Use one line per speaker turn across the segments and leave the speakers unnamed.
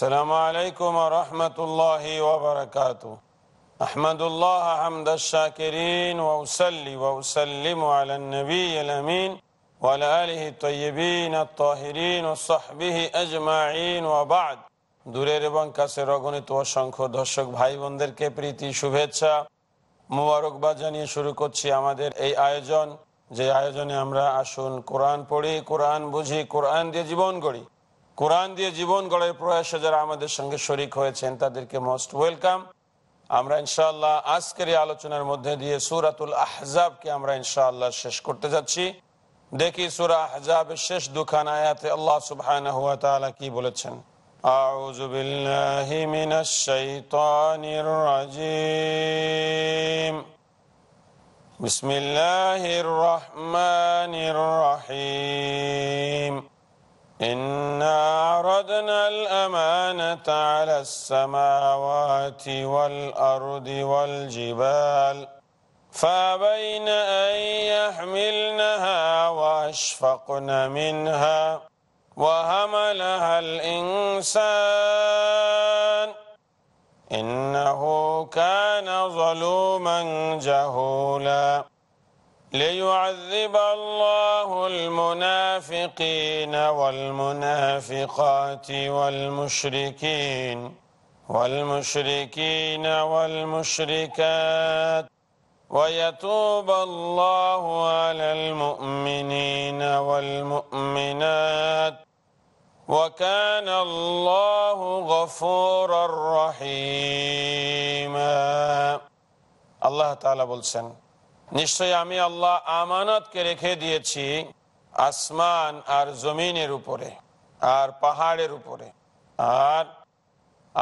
السلام عليكم ورحمة الله وبركاته أحمد الله حمد الشاكرين وأسلي وأسلم على النبي الأمين وعلى آله الطيبين الطاهرين وصحبه أجمعين وبعد দূরের এবং কাছের অগণিত অসংখ্য দর্শক ভাই বোনদেরকে প্রীতি শুভেচ্ছা মুবারকবাদ জানিয়ে শুরু করছি আমাদের এই আয়োজন যে আয়োজনে আমরা আসুন কোরআন পড়ি কোরআন বুঝি কোরআন দিয়ে জীবন গড়ি কোরআন দিয়ে জীবন গড়ের প্রয়াসে যারা আমাদের সঙ্গে শরিক হয়েছেন তাদেরকে মোস্ট ওয়েলকাম আমরা ইনশাআল্লাহ আজকের এই আলোচনার মধ্যে দিয়ে সুরাতুল আহজাবকে আমরা ইনশাআল্লাহ শেষ করতে যাচ্ছি দেখি সুরা আহজাবের শেষ দুখান আয়াতে আল্লাহ সুবাহ কি বলেছেন أعوذ بالله من الشيطان الرجيم بسم الله الرحمن الرحيم إنا عرضنا الأمانة على السماوات والأرض والجبال فأبين أن يحملنها وأشفقن منها وهملها الإنسان إنه كان ظلوما جهولا ليعذب الله المنافقين والمنافقات والمشركين والمشركين والمشركات ويتوب الله على المؤمنين والمؤمنات وكان الله غفورا رحيما الله تعالى بلسن নিশ্চয় আমি আল্লাহ আমানতকে রেখে দিয়েছি আসমান আর জমিনের উপরে আর পাহাড়ের উপরে আর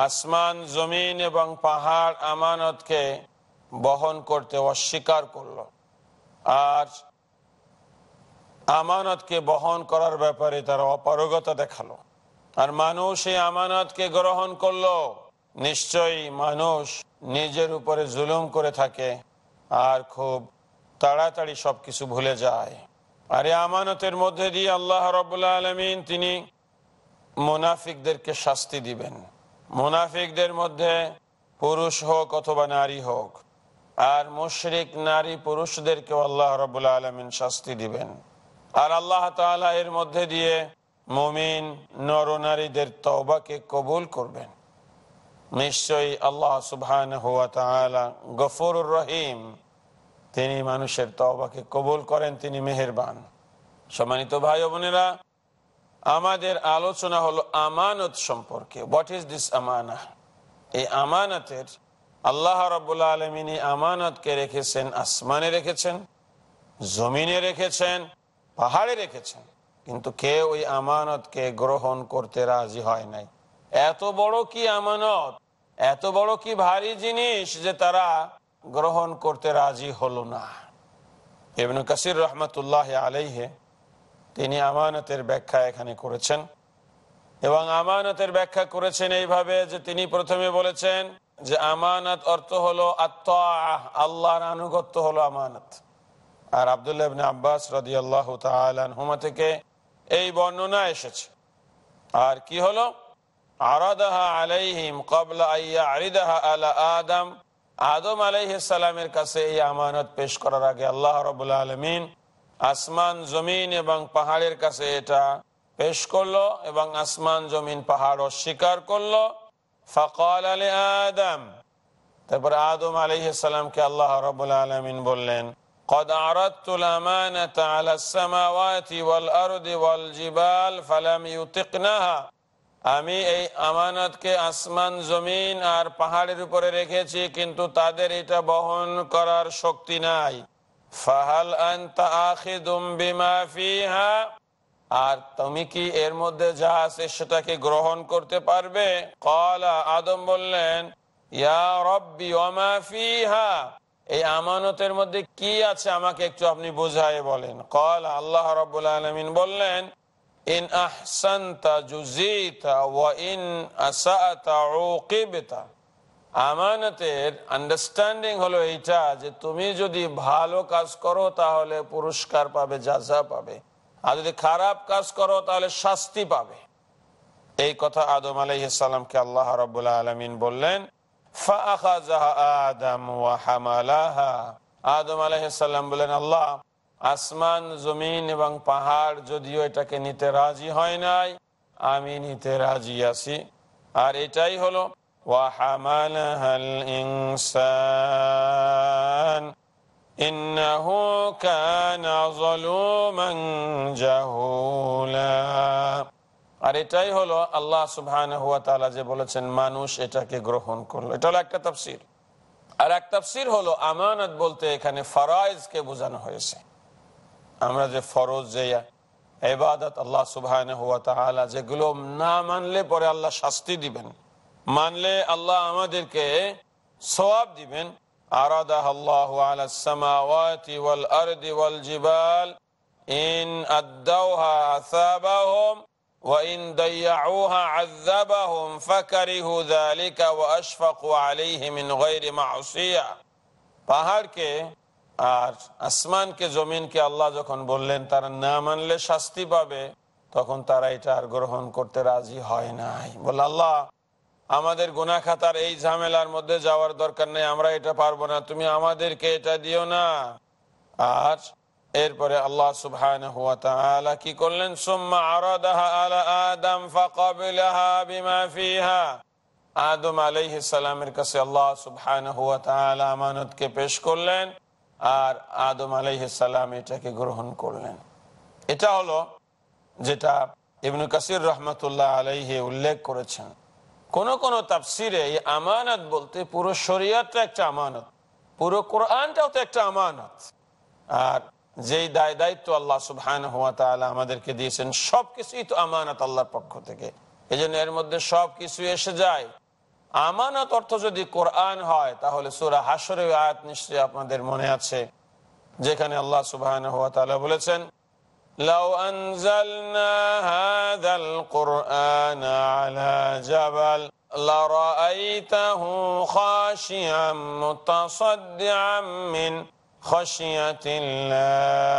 আসমান জমিন এবং পাহাড় আমানতকে বহন করতে অস্বীকার করল আর আমানতকে বহন করার ব্যাপারে তারা অপারগতা দেখালো আর মানুষ এই আমানতকে গ্রহণ করলো নিশ্চয়ই মানুষ নিজের উপরে জুলুম করে থাকে আর খুব তাড়াতাড়ি সবকিছু ভুলে যায় আরে আমানতের মধ্যে দিয়ে আল্লাহ রবাহ আলমিন তিনি মোনাফিকদেরকে শাস্তি দিবেন মোনাফিকদের মধ্যে পুরুষ হোক অথবা নারী হোক আর মুশরিক নারী পুরুষদেরকে আল্লাহ রবুল্লা আলমিন শাস্তি দিবেন আর আল্লাহ তালা এর মধ্যে দিয়ে মুমিন নারীদের তওবাকে কবুল করবেন নিশ্চয়ই আল্লাহ সুবহান হুয়া তালা গফরুর রহিম তিনি মানুষের তবাকে কবুল করেন তিনি মেহেরবান সম্মানিত ভাই বোনেরা আমাদের আলোচনা হলো আমানত সম্পর্কে হোয়াট ইজ দিস আমানা এই আমানতের আল্লাহ রবুল্লা আলমিনী আমানতকে রেখেছেন আসমানে রেখেছেন জমিনে রেখেছেন পাহাড়ে রেখেছেন কিন্তু কে ওই আমানতকে গ্রহণ করতে রাজি হয় নাই এত বড় কি আমানত এত বড় কি ভারী জিনিস যে তারা গ্রহণ করতে রাজি হল না এমন কাসির রহমতুল্লাহ আলাইহে তিনি আমানতের ব্যাখ্যা এখানে করেছেন এবং আমানতের ব্যাখ্যা করেছেন এইভাবে যে তিনি প্রথমে বলেছেন যে আমানত অর্থ হলো আত্ম আল্লাহর আনুগত্য হলো আমানত আর আবদুল্লাহ আব্বাস রাজি আল্লাহ হুমা থেকে এই বর্ণনা এসেছে আর কি হলো আরাদাহা আলাইহিম কবলা আইয়া আরিদাহা আলা আদম আদম আলাইসালামের কাছে এই আমানত পেশ করার আগে আল্লাহ রবুল্লা আলমিন আসমান জমিন এবং পাহাড়ের কাছে এটা পেশ করলো এবং আসমান জমিন পাহাড় অস্বীকার করলো ফকল আলী আদম তারপরে আদম আলিহালামকে আল্লাহ রবুল আলমিন বললেন قد عرضت الأمانة على السماوات والأرض والجبال فلم يطقنها আমি এই আমানতকে আসমান জমিন আর পাহাড়ের উপরে রেখেছি কিন্তু তাদের এটা বহন করার শক্তি নাই ফাহাল ফিহা আর তুমি কি এর মধ্যে যা আছে সেটাকে গ্রহণ করতে পারবে কলা আদম বললেন এই আমানতের মধ্যে কি আছে আমাকে একটু আপনি বোঝায় বলেন কল আল্লাহ রব বললেন ইন আহসানতা আমানতের আন্ডারস্ট্যান্ডিং হলো এইটা যে তুমি যদি ভালো কাজ করো তাহলে পুরস্কার পাবে যা পাবে আর যদি খারাপ কাজ করো তাহলে শাস্তি পাবে এই কথা আদম আলাইসালামকে আল্লাহ রবাহ আলমিন বললেন আদম আলাইসাল্লাম বললেন আল্লাহ আসমান জমিন এবং পাহাড় যদিও এটাকে নিতে রাজি হয় নাই আমি নিতে রাজি আছি আর এটাই হলো আর এটাই হলো আল্লাহ তালা যে বলেছেন মানুষ এটাকে গ্রহণ করলো এটা হলো একটা তাফসির আর এক তাফসির হলো আমানত বলতে এখানে ফারাইজকে বোঝানো হয়েছে আমরা যে ফরজ যে এবাদত আল্লাহ তাহলে যেগুলো না মানলে পরে আল্লাহ শাস্তি দিবেন মানলে আল্লাহ আমাদেরকে সবাব দিবেন পাহাড়কে আর আসমানকে জমিনকে আল্লাহ যখন বললেন তারা না মানলে শাস্তি পাবে তখন তারা এটা আর গ্রহণ করতে রাজি হয় নাই বল আল্লাহ আমাদের গুনা খাতার এই ঝামেলার মধ্যে যাওয়ার দরকার নেই আমরা এটা পারবো না তুমি আমাদেরকে এটা দিও না আর এরপরে আল্লাহ সুবহান হুয়া তাআলা কি করলেন সুম্মা আরাদাহা আলা আদম ফাকাবিলাহা বিমা ফিহা আদম আলাইহিস সালামের কাছে আল্লাহ সুবহান হুয়া তাআলা আমানতকে পেশ করলেন আর আদম আলাইহালাম এটাকে গ্রহণ করলেন এটা হলো যেটা ইবনু কাসির রহমতুল্লাহ আলাইহে উল্লেখ করেছেন কোন কোন তাফসিরে এই আমানত বলতে পুরো শরিয়াটা একটা আমানত পুরো কোরআনটাও তো একটা আমানত আর যেই দায় দায়িত্ব আল্লাহ সুহান হুয়া তাহলে আমাদেরকে দিয়েছেন সবকিছুই তো আমানত আল্লাহর পক্ষ থেকে এই এর মধ্যে সবকিছু এসে যায় আমানত অর্থ যদি কোরআন হয় তাহলে সুরা হাসরে আয়াত নিশ্চয়ই আপনাদের মনে আছে যেখানে আল্লাহ সুবাহ বলেছেন لو أنزلنا هذا القرآن على جبل لرأيته خاشعا متصدعا من خشية الله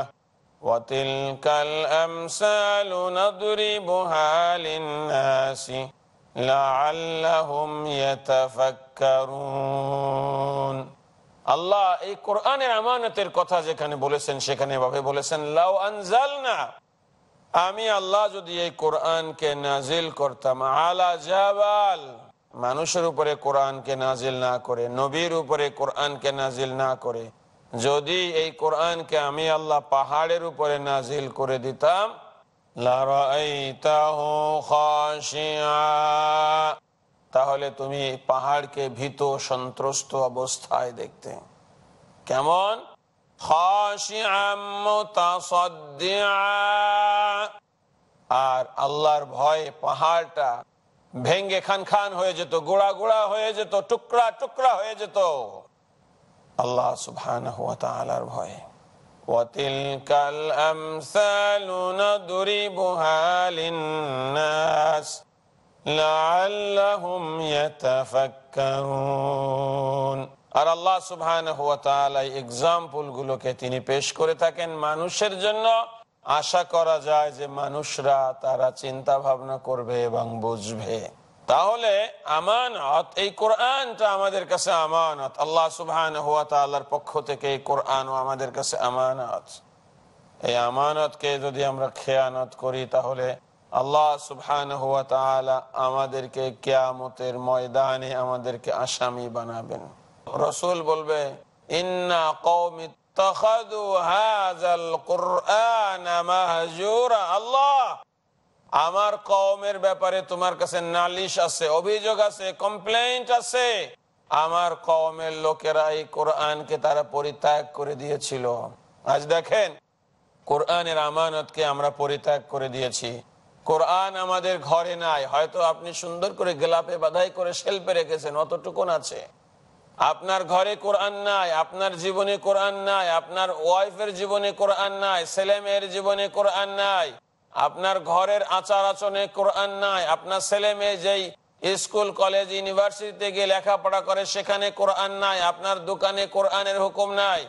وتلك الأمثال نضربها للناس আল্লাহ এই কোরআনের আমানতের কথা যেখানে বলেছেন সেখানে এভাবে বলেছেন লাউ আনজাল না আমি আল্লাহ যদি এই কোরআনকে নাজিল করতাম আলা জাবাল মানুষের উপরে কোরআনকে নাজিল না করে নবীর উপরে কোরআনকে নাজিল না করে যদি এই কোরআনকে আমি আল্লাহ পাহাড়ের উপরে নাজিল করে দিতাম তাহলে তুমি পাহাড়কে ভীত সন্ত্রস্ত অবস্থায় দেখতে কেমন আর আল্লাহর ভয়ে পাহাড়টা ভেঙ্গে খান খান হয়ে যেত গোড়া গোড়া হয়ে যেত টুকরা টুকরা হয়ে যেত আল্লাহ সুবহান ভয়ে وتلك الأمثال نضربها للناس لعلهم يتفكرون আর আল্লাহ সুবাহ এক্সাম্পল গুলোকে তিনি পেশ করে থাকেন মানুষের জন্য আশা করা যায় যে মানুষরা তারা চিন্তা ভাবনা করবে এবং বুঝবে তাহলে আমানত এই কোরআনটা আমাদের কাছে আমানত আল্লাহ সুবহান হুয়া তাল্লার পক্ষ থেকে এই কোরআন আমাদের কাছে আমানত এই আমানতকে যদি আমরা খেয়ানত করি তাহলে আল্লাহ সুবহান হুয়া তালা আমাদেরকে কেয়ামতের ময়দানে আমাদেরকে আসামি বানাবেন রসুল বলবে ইন্না কৌমি আল্লাহ আমার কমের ব্যাপারে তোমার কাছে নালিশ আছে অভিযোগ আছে কমপ্লেন্ট আছে আমার কমের লোকেরা এই কোরআনকে তারা পরিত্যাগ করে দিয়েছিল আজ দেখেন কোরআনের আমানতকে আমরা পরিত্যাগ করে দিয়েছি কোরআন আমাদের ঘরে নাই হয়তো আপনি সুন্দর করে গেলাপে বাধাই করে শেল্পে রেখেছেন অতটুকুন আছে আপনার ঘরে কোরআন নাই আপনার জীবনে কোরআন নাই আপনার ওয়াইফের জীবনে কোরআন নাই ছেলে মেয়ের জীবনে কোরআন নাই আপনার ঘরের আচার আচরণে কোরআন নাই আপনার ছেলে মেয়ে যেই স্কুল কলেজ ইউনিভার্সিটিতে গিয়ে লেখাপড়া করে সেখানে কোরআন নাই আপনার দোকানে কোরআনের হুকুম নাই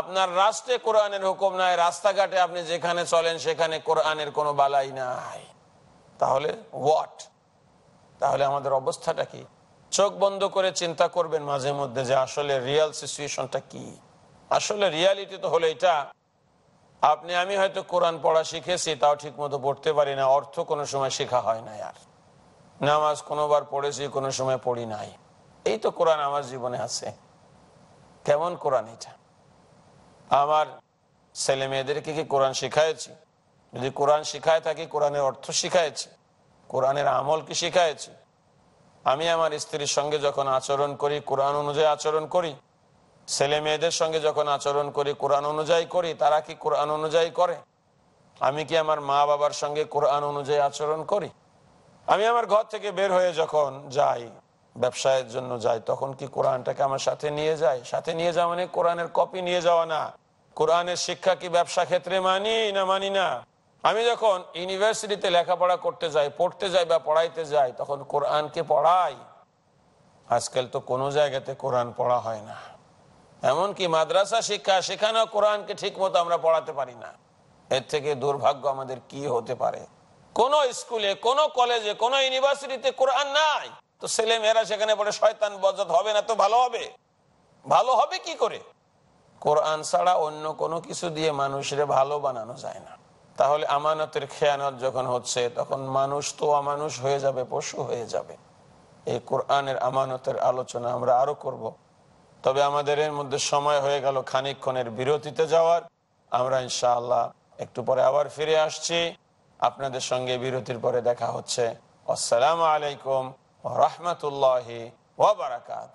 আপনার রাষ্ট্রে কোরআনের হুকুম নাই রাস্তাঘাটে আপনি যেখানে চলেন সেখানে কোরআনের কোনো বালাই নাই তাহলে হোয়াট তাহলে আমাদের অবস্থাটা কি চোখ বন্ধ করে চিন্তা করবেন মাঝে মধ্যে যে আসলে রিয়াল সিচুয়েশনটা কি আসলে রিয়ালিটি তো হলো এটা আপনি আমি হয়তো কোরআন পড়া শিখেছি তাও ঠিক মতো পড়তে পারি না অর্থ কোনো সময় শেখা হয় না আর নামাজ কোনোবার পড়েছি কোনো সময় পড়ি নাই এই তো কোরআন আমার জীবনে আছে কেমন কোরআন এটা আমার ছেলে মেয়েদেরকে কি কোরআন শিখাইছি যদি কোরআন শিখায় থাকি কোরআনের অর্থ শিখাইছি কোরআনের আমল কি শিখাইছি আমি আমার স্ত্রীর সঙ্গে যখন আচরণ করি কোরআন অনুযায়ী আচরণ করি ছেলে মেয়েদের সঙ্গে যখন আচরণ করি কোরআন অনুযায়ী করি তারা কি কোরআন অনুযায়ী করে আমি কি আমার মা বাবার সঙ্গে কোরআন অনুযায়ী আচরণ করি আমি আমার ঘর থেকে বের হয়ে যখন যাই ব্যবসায়ের জন্য যাই তখন কি কোরআনটাকে আমার সাথে নিয়ে যাই সাথে নিয়ে যাওয়া মানে কোরআনের কপি নিয়ে যাওয়া না কোরআনের শিক্ষা কি ব্যবসা ক্ষেত্রে মানি না মানি না আমি যখন ইউনিভার্সিটিতে লেখাপড়া করতে যাই পড়তে যাই বা পড়াইতে যাই তখন কোরআনকে পড়াই আজকাল তো কোনো জায়গাতে কোরআন পড়া হয় না এমনকি মাদ্রাসা শিক্ষা সেখানেও কোরআনকে ঠিক মতো আমরা পড়াতে পারি না এর থেকে দুর্ভাগ্য আমাদের কি হতে পারে কোন স্কুলে কোন কলেজে কোন ইউনিভার্সিটিতে কোরআন নাই তো ছেলে মেয়েরা সেখানে পড়ে শয়তান বজত হবে না তো ভালো হবে ভালো হবে কি করে কোরআন ছাড়া অন্য কোনো কিছু দিয়ে মানুষের ভালো বানানো যায় না তাহলে আমানতের খেয়ানত যখন হচ্ছে তখন মানুষ তো অমানুষ হয়ে যাবে পশু হয়ে যাবে এই কোরআনের আমানতের আলোচনা আমরা আরো করবো তবে আমাদের এর মধ্যে সময় হয়ে গেল খানিকক্ষণের বিরতিতে যাওয়ার আমরা ইনশাআল্লাহ একটু পরে আবার ফিরে আসছি আপনাদের সঙ্গে বিরতির পরে দেখা হচ্ছে আসসালামু আলাইকুম রহমতুল্লাহ ওবরাকাত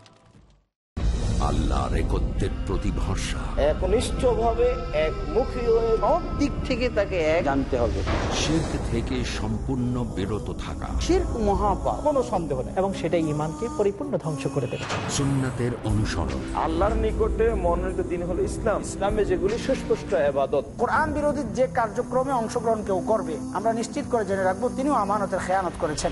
দিক থেকে তাকে এক হবে থেকে সম্পূর্ণ বিরত থাকা এবং সেটাই পরিপূর্ণ ধ্বংস করে দেবে অনুসরণ
আল্লাহর মনোনীত দিন হলো ইসলাম যেগুলি বিরোধী যে
কার্যক্রমে অংশগ্রহণ কেউ করবে আমরা নিশ্চিত করে জেনে রাখবো তিনিও আমানতের খেয়ানত করেছেন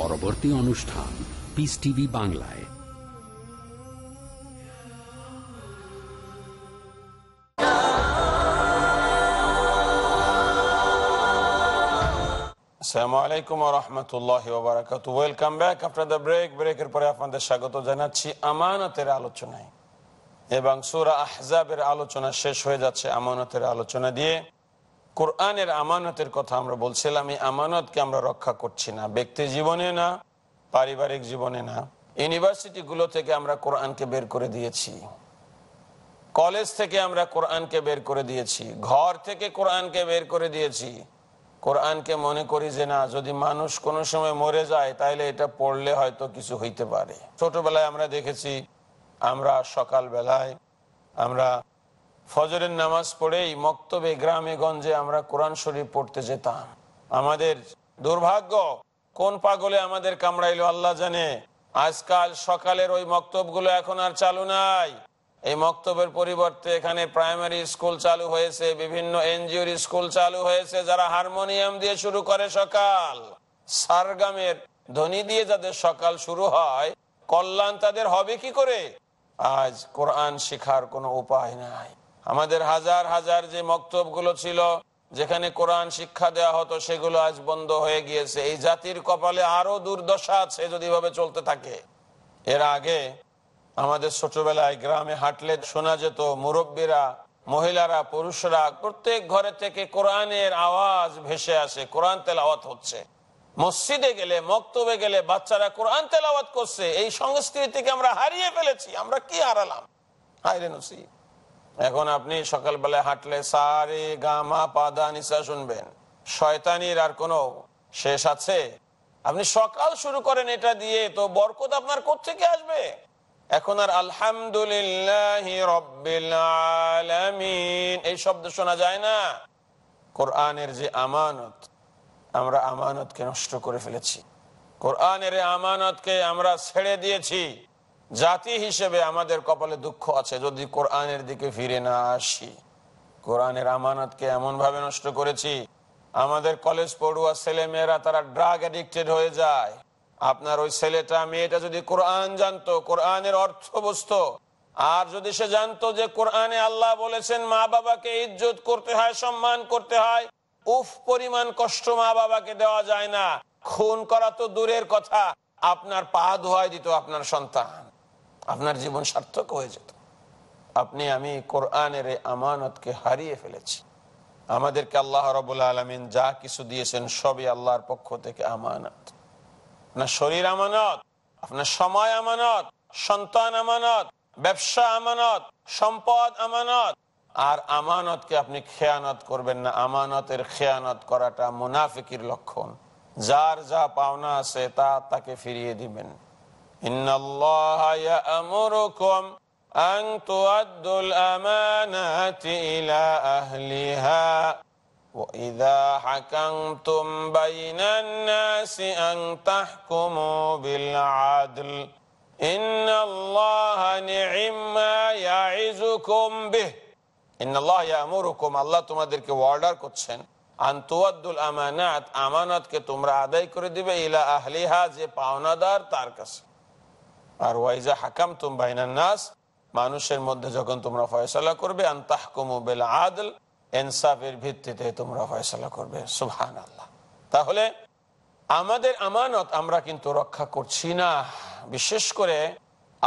পরবর্তী অনুষ্ঠান পিস টিভি বাংলায়
আলাইকুম ওয়েলকাম ব্যাক ব্রেক ব্রেকের পরে আপনাদের স্বাগত জানাচ্ছি আমানতের আলোচনায় এবং আহজাবের আলোচনা শেষ হয়ে যাচ্ছে আমানতের আলোচনা দিয়ে কোরআনের আমানতের কথা আমরা বলছিলাম এই আমানতকে আমরা রক্ষা করছি না ব্যক্তি জীবনে না পারিবারিক জীবনে না ইউনিভার্সিটিগুলো থেকে আমরা কোরআনকে বের করে দিয়েছি কলেজ থেকে আমরা কোরআনকে বের করে দিয়েছি ঘর থেকে কোরআনকে বের করে দিয়েছি কোরআনকে মনে করি যে না যদি মানুষ কোনো সময় মরে যায় তাহলে এটা পড়লে হয়তো কিছু হইতে পারে ছোটবেলায় আমরা দেখেছি আমরা সকাল বেলায় আমরা ফজরের নামাজ পড়েই মক্তবে গ্রামে গঞ্জে আমরা কোরআন শরীফ পড়তে যেতাম আমাদের দুর্ভাগ্য কোন পাগলে আমাদের কামড়াইলো আল্লাহ জানে আজকাল সকালের ওই মক্তবগুলো এখন আর চালু নাই এই মক্তবের পরিবর্তে এখানে প্রাইমারি স্কুল চালু হয়েছে বিভিন্ন এনজিওর স্কুল চালু হয়েছে যারা হারমোনিয়াম দিয়ে শুরু করে সকাল সারগামের ধনী দিয়ে যাদের সকাল শুরু হয় কল্যাণ তাদের হবে কি করে আজ কোরআন শিখার কোনো উপায় নাই আমাদের হাজার হাজার যে মক্তবগুলো ছিল যেখানে কোরআন শিক্ষা দেওয়া হতো সেগুলো আজ বন্ধ হয়ে গিয়েছে এই জাতির কপালে আরো দুর্দশা আছে যদি ভাবে চলতে থাকে এর আগে আমাদের ছোটবেলায় গ্রামে হাঁটলে শোনা যেত মুরব্বীরা মহিলারা পুরুষরা প্রত্যেক ঘরে থেকে কোরআনের আওয়াজ ভেসে আসে কোরআন তেলাওয়াত হচ্ছে মসজিদে গেলে মক্তবে গেলে বাচ্চারা কোরআন তেলাওয়াত করছে এই সংস্কৃতিকে আমরা হারিয়ে ফেলেছি আমরা কি হারালাম হাইরে নসিব এখন আপনি সকালবেলায় হাঁটলে সারে গামা পাদা নিশা শুনবেন শয়তানির আর কোনো শেষ আছে আপনি সকাল শুরু করেন এটা দিয়ে তো বরকত আপনার কোথেকে আসবে এখন আর আলহামদুলিল্লাহ আলামিন এই শব্দ শোনা যায় না কোরআনের যে আমানত আমরা আমানতকে নষ্ট করে ফেলেছি কোরআনের আমানতকে আমরা ছেড়ে দিয়েছি জাতি হিসেবে আমাদের কপালে দুঃখ আছে যদি কোরআনের দিকে ফিরে না আসি কোরআনের আমানতকে এমন ভাবে নষ্ট করেছি আমাদের কলেজ পড়ুয়া ছেলে মেয়েরা তারা ড্রাগ এডিক্টেড হয়ে যায় আপনার ওই ছেলেটা মেয়েটা যদি কোরআন জানতো কোরআনের অর্থ বুঝতো আর যদি সে জানতো যে কোরআনে আল্লাহ বলেছেন মা বাবাকে ইজ্জত করতে হয় সম্মান করতে হয় উফ পরিমাণ কষ্ট মা বাবাকে দেওয়া যায় না খুন করা তো দূরের কথা আপনার পা ধোয়াই দিত আপনার সন্তান আপনার জীবন সার্থক হয়ে যেত আপনি আমি কোরআনের আমানতকে হারিয়ে ফেলেছি আমাদেরকে আল্লাহ রবুল আলমিন যা কিছু দিয়েছেন সবই আল্লাহর পক্ষ থেকে আমানত আপনার শরীর আমানত আপনার সময় আমানত সন্তান আমানত ব্যবসা আমানত সম্পদ আমানত আর আমানতকে আপনি খেয়ানত করবেন না আমানতের খেয়ানত করাটা মুনাফিকির লক্ষণ যার যা পাওনা আছে তা তাকে ফিরিয়ে দিবেন إن الله يأمركم أن تؤدوا الأمانات إلى أهلها وإذا حكمتم بين الناس أن تحكموا بالعدل إن الله نعم ما يعزكم به إن الله يأمركم الله تمدرك অর্ডার করছেন أن تؤدوا الأمانات أمانات كتمر আদায় করে إلى أهلها زي پاونا دار تاركسن আর ওয়াইজা হাকাম তুম নাস মানুষের মধ্যে যখন তোমরা ফয়সলা করবে আন্তাহকুমু আদল এনসাফের ভিত্তিতে তোমরা ফয়সলা করবে সুহান আল্লাহ তাহলে আমাদের আমানত আমরা কিন্তু রক্ষা করছি না বিশেষ করে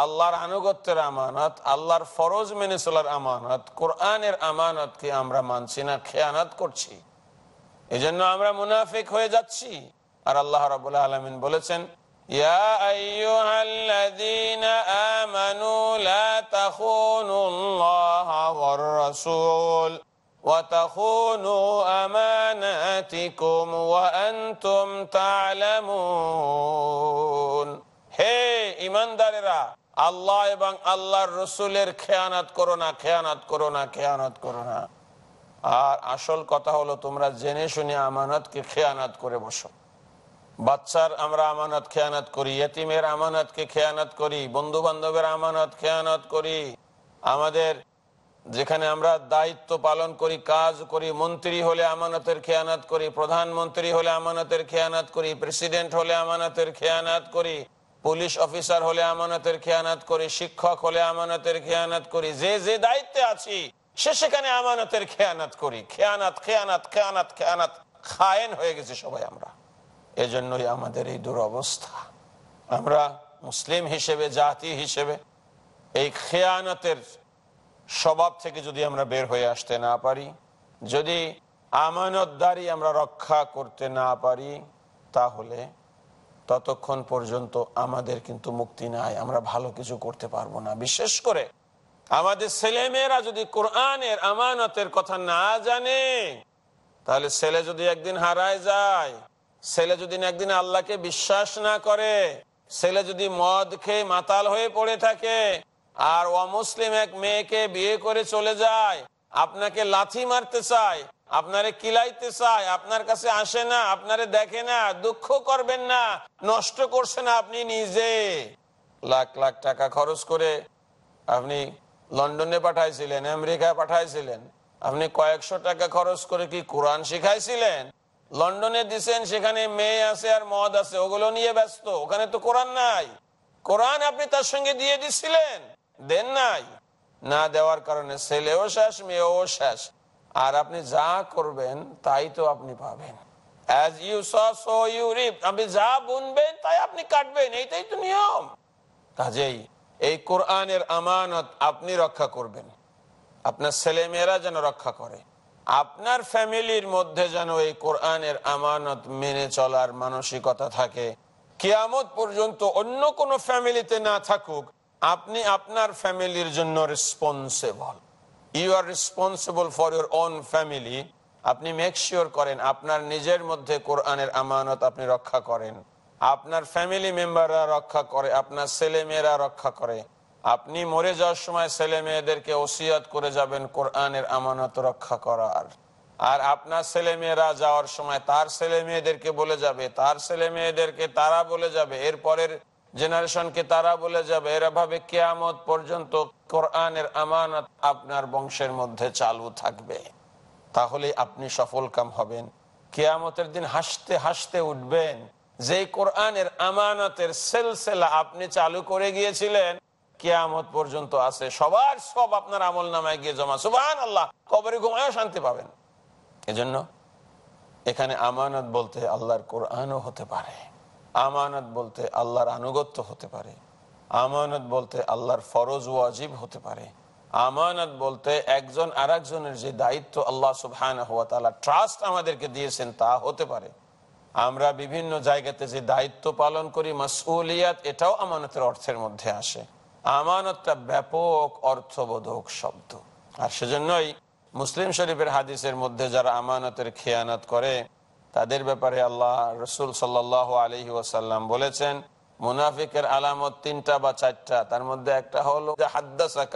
আল্লাহর আনুগত্যের আমানত আল্লাহর ফরজ মেনে চলার আমানত কোরআনের আমানতকে আমরা মানছি না খেয়ানত করছি এজন্য আমরা মুনাফিক হয়ে যাচ্ছি আর আল্লাহ রাবুল্লাহ আলমিন বলেছেন হে ইমানদারেরা আল্লাহ এবং আল্লাহর রসুলের খেয়ানত করোনা খেয়ানত করোনা খেয়ানত না করো না আর আসল কথা হলো তোমরা জেনে শুনে আমানতকে খেয়ানত করে বসো বাচ্চার আমরা আমানত খেয়ানত করি এতিমের আমানত কে খেয়ানত করি বন্ধু বান্ধবের আমানত খেয়ানত করি আমাদের যেখানে আমরা দায়িত্ব পালন করি কাজ করি মন্ত্রী হলে আমানতের খেয়ানাত করি প্রধানমন্ত্রী হলে আমানতের খেয়ানাত করি প্রেসিডেন্ট হলে আমানতের খেয়ানাত করি পুলিশ অফিসার হলে আমানতের খেয়ানাত করি শিক্ষক হলে আমানতের খেয়ানাত করি যে যে দায়িত্বে আছি সে সেখানে আমানতের খেয়ানাত করি খেয়ানাত খেয়ানাত খেয়ানাত খেয়ানাত খায়েন হয়ে গেছে সবাই আমরা এজন্যই আমাদের এই দুরবস্থা আমরা মুসলিম হিসেবে জাতি হিসেবে এই খেয়ানতের স্বভাব থেকে যদি আমরা বের হয়ে আসতে না পারি যদি আমানতদারি আমরা রক্ষা করতে না পারি তাহলে ততক্ষণ পর্যন্ত আমাদের কিন্তু মুক্তি নাই আমরা ভালো কিছু করতে পারবো না বিশেষ করে আমাদের ছেলেমেয়েরা যদি কোরআনের আমানতের কথা না জানে তাহলে ছেলে যদি একদিন হারায় যায় ছেলে যদি একদিন আল্লাহকে বিশ্বাস না করে ছেলে যদি মদ খেয়ে মাতাল হয়ে পড়ে থাকে আর অমুসলিম এক মেয়েকে বিয়ে করে চলে যায় আপনাকে লাথি মারতে চায় আপনারে কিলাইতে চায় আপনার কাছে আসে না আপনারে দেখে না দুঃখ করবেন না নষ্ট করছেন আপনি নিজে লাখ লাখ টাকা খরচ করে আপনি লন্ডনে পাঠাইছিলেন আমেরিকায় পাঠাইছিলেন আপনি কয়েকশো টাকা খরচ করে কি কোরআন শিখাইছিলেন লন্ডনে দিচ্ছেন সেখানে মেয়ে আছে আর মদ আছে ওগুলো নিয়ে ব্যস্ত ওখানে তো কোরআন নাই কোরআন আপনি তার সঙ্গে দিয়ে দিচ্ছিলেন দেন নাই না দেওয়ার কারণে ছেলেও শেষ মেয়েও শেষ আর আপনি যা করবেন তাই তো আপনি পাবেন আপনি যা বুনবেন তাই আপনি কাটবেন তো নিয়ম কাজেই এই কোরআনের আমানত আপনি রক্ষা করবেন আপনার ছেলে মেয়েরা যেন রক্ষা করে আপনার ফ্যামিলির মধ্যে যেন এই কোরআনের আমানত মেনে চলার মানসিকতা থাকে কিয়ামত পর্যন্ত অন্য কোনো ফ্যামিলিতে না থাকুক আপনি আপনার ফ্যামিলির জন্য responsible you are responsible for your own family আপনি মেক শিওর করেন আপনার নিজের মধ্যে কোরআনের আমানত আপনি রক্ষা করেন আপনার ফ্যামিলি মেম্বাররা রক্ষা করে আপনার ছেলেমেয়েরা রক্ষা করে আপনি মরে যাওয়ার সময় ছেলে মেয়েদেরকে ওসিয়াত করে যাবেন কোরআনের আমানত রক্ষা করার আর আপনার ছেলে মেয়েরা যাওয়ার সময় তার ছেলে মেয়েদেরকে বলে যাবে তার ছেলে মেয়েদেরকে তারা বলে যাবে এর পরের জেনারেশনকে তারা বলে যাবে এরা ভাবে কেয়ামত পর্যন্ত কোরআনের আমানত আপনার বংশের মধ্যে চালু থাকবে তাহলে আপনি সফল কাম হবেন কেয়ামতের দিন হাসতে হাসতে উঠবেন যে কোরআনের আমানতের সেলসেলা আপনি চালু করে গিয়েছিলেন কেয়ামত পর্যন্ত আছে সবার সব আপনার আমল নামায় গিয়ে জমা সুবাহ আল্লাহ কবরে ঘুমায় শান্তি পাবেন এজন্য এখানে আমানত বলতে আল্লাহর কোরআনও হতে পারে আমানত বলতে আল্লাহর আনুগত্য হতে পারে আমানত বলতে আল্লাহর ফরজ ওয়াজিব হতে পারে আমানত বলতে একজন আর একজনের যে দায়িত্ব আল্লাহ সুবহান হওয়া তালা ট্রাস্ট আমাদেরকে দিয়েছেন তা হতে পারে আমরা বিভিন্ন জায়গাতে যে দায়িত্ব পালন করি মাসুলিয়াত এটাও আমানতের অর্থের মধ্যে আসে আমানতটা ব্যাপক অর্থবোধক শব্দ আর সেজন্যই মুসলিম শরীফের হাদিসের মধ্যে যারা আমানতের খেয়ানত করে তাদের ব্যাপারে আল্লাহ রসুল সাল্লাহ আলহি ওয়াসাল্লাম বলেছেন মুনাফিকের আলামত তিনটা বা চারটা তার মধ্যে একটা হলো যে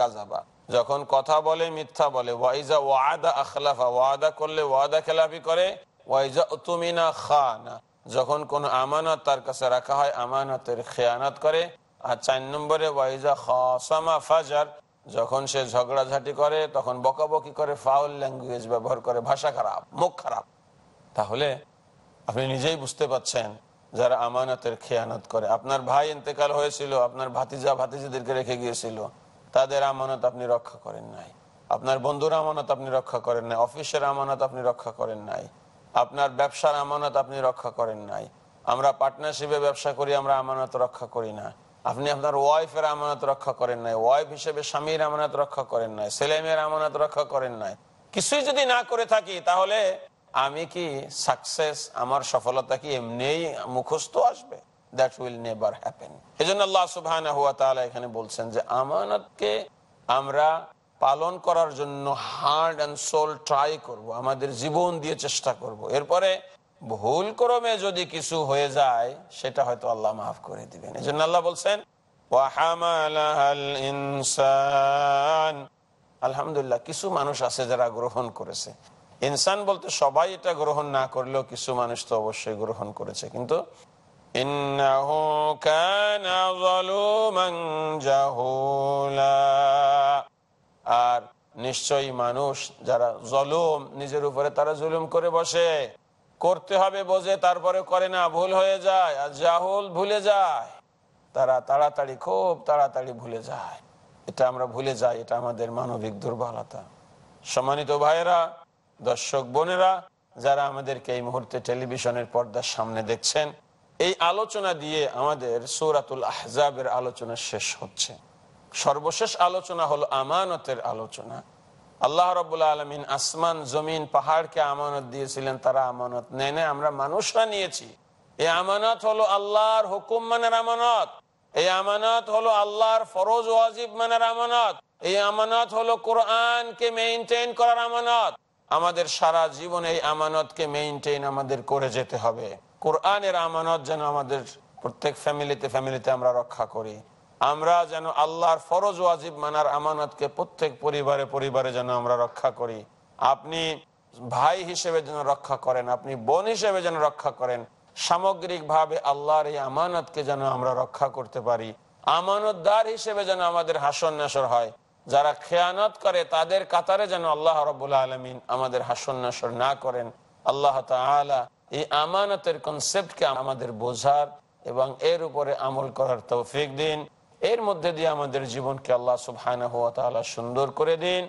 কাজাবা যখন কথা বলে মিথ্যা বলে ওয়াইজা ওয়াদা আখলাফা ওয়াদা করলে ওয়াদা খেলাফি করে ওয়াইজা তুমিনা খানা যখন কোন আমানত তার কাছে রাখা হয় আমানতের খেয়ানত করে আর চার নম্বরে ওয়াইজা খসামা ফাজার যখন সে ঝগড়াঝাটি করে তখন বকাবকি করে ফাউল ল্যাঙ্গুয়েজ ব্যবহার করে ভাষা খারাপ মুখ খারাপ তাহলে আপনি নিজেই বুঝতে পাচ্ছেন যারা আমানতের খেয়ানত করে আপনার ভাই ইন্তেকাল হয়েছিল আপনার ভাতিজা ভাতিজিদেরকে রেখে গিয়েছিল তাদের আমানত আপনি রক্ষা করেন নাই আপনার বন্ধুর আমানত আপনি রক্ষা করেন নাই অফিসের আমানত আপনি রক্ষা করেন নাই আপনার ব্যবসার আমানত আপনি রক্ষা করেন নাই আমরা পার্টনারশিপে ব্যবসা করি আমরা আমানত রক্ষা করি না আপনি আপনার ওয়াইফের আমানত রক্ষা করেন নাই ওয়াইফ হিসেবে স্বামীর আমানত রক্ষা করেন নাই ছেলে আমানত রক্ষা করেন নাই কিছুই যদি না করে থাকি তাহলে আমি কি সাকসেস আমার সফলতা কি এমনিই মুখস্থ আসবে দ্যাট উইল নেভার হ্যাপেন এই জন্য আল্লাহ সুহান এখানে বলছেন যে আমানতকে আমরা পালন করার জন্য হার্ড অ্যান্ড সোল ট্রাই করব আমাদের জীবন দিয়ে চেষ্টা করব। এরপরে ভুল ক্রমে যদি কিছু হয়ে যায় সেটা হয়তো আল্লাহ মাফ করে দিবেন এই জন্য আল্লাহ বলছেন আলহামদুলিল্লাহ কিছু মানুষ আছে যারা গ্রহণ করেছে ইনসান বলতে সবাই এটা গ্রহণ না করলেও কিছু মানুষ তো অবশ্যই গ্রহণ করেছে কিন্তু আর নিশ্চয়ই মানুষ যারা জলুম নিজের উপরে তারা জুলুম করে বসে করতে হবে বোঝে তারপরে করে না ভুল হয়ে যায় আর জাহুল ভুলে যায় তারা তাড়াতাড়ি খুব তাড়াতাড়ি ভুলে যায় এটা আমরা ভুলে যাই এটা আমাদের মানবিক দুর্বলতা সম্মানিত ভাইয়েরা দর্শক বোনেরা যারা আমাদেরকে এই মুহূর্তে টেলিভিশনের পর্দার সামনে দেখছেন এই আলোচনা দিয়ে আমাদের সৌরাতুল আহজাবের আলোচনা শেষ হচ্ছে সর্বশেষ আলোচনা হলো আমানতের আলোচনা আল্লাহ রবুল্লা আলমিন আসমান জমিন পাহাড়কে আমানত দিয়েছিলেন তারা আমানত নেনে আমরা মানুষরা নিয়েছি এই আমানত হলো আল্লাহর হুকুম মানের আমানত এই আমানত হলো আল্লাহর ফরোজ ওয়াজিব মানের আমানত এই আমানত হলো কোরআনকে মেইনটেইন করার আমানত আমাদের সারা জীবন এই আমানতকে মেইনটেইন আমাদের করে যেতে হবে কোরআনের আমানত যেন আমাদের প্রত্যেক ফ্যামিলিতে ফ্যামিলিতে আমরা রক্ষা করি আমরা যেন আল্লাহর ফরজ ওয়াজিব মানার আমানতকে প্রত্যেক পরিবারে পরিবারে যেন আমরা রক্ষা করি আপনি ভাই হিসেবে যেন রক্ষা করেন আপনি বোন হিসেবে যেন রক্ষা করেন সামগ্রিকভাবে আল্লাহর এই আমানতকে যেন আমরা রক্ষা করতে পারি আমানতদার হিসেবে যেন আমাদের হাসন নাসর হয় যারা খেয়ানত করে তাদের কাতারে যেন আল্লাহ রবুল্লা আলমিন আমাদের হাসন নাসর না করেন আল্লাহ তালা এই আমানতের কনসেপ্টকে আমাদের বোঝার এবং এর উপরে আমল করার তৌফিক দিন এর মধ্যে দিয়ে আমাদের জীবনকে আল্লাহ সুবহানা হুয়া তালা সুন্দর করে দিন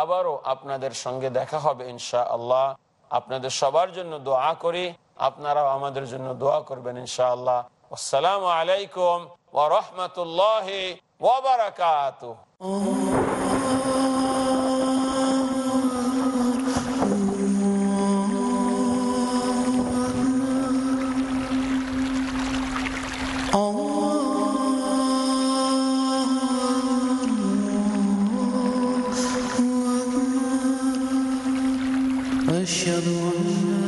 আবারও আপনাদের সঙ্গে দেখা হবে ইনশা আল্লাহ আপনাদের সবার জন্য দোয়া করি আপনারাও আমাদের জন্য দোয়া করবেন ইনশা আল্লাহ আসসালামু আলাইকুম ওরহমতুল্লাহ ওবরাকাত Show the world.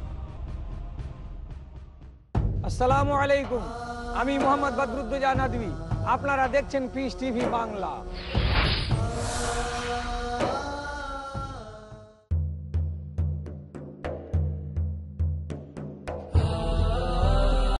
আসসালামু আলাইকুম আমি মোহাম্মদ বদরুদ্দুজা নদী আপনারা দেখছেন পিস টিভি বাংলা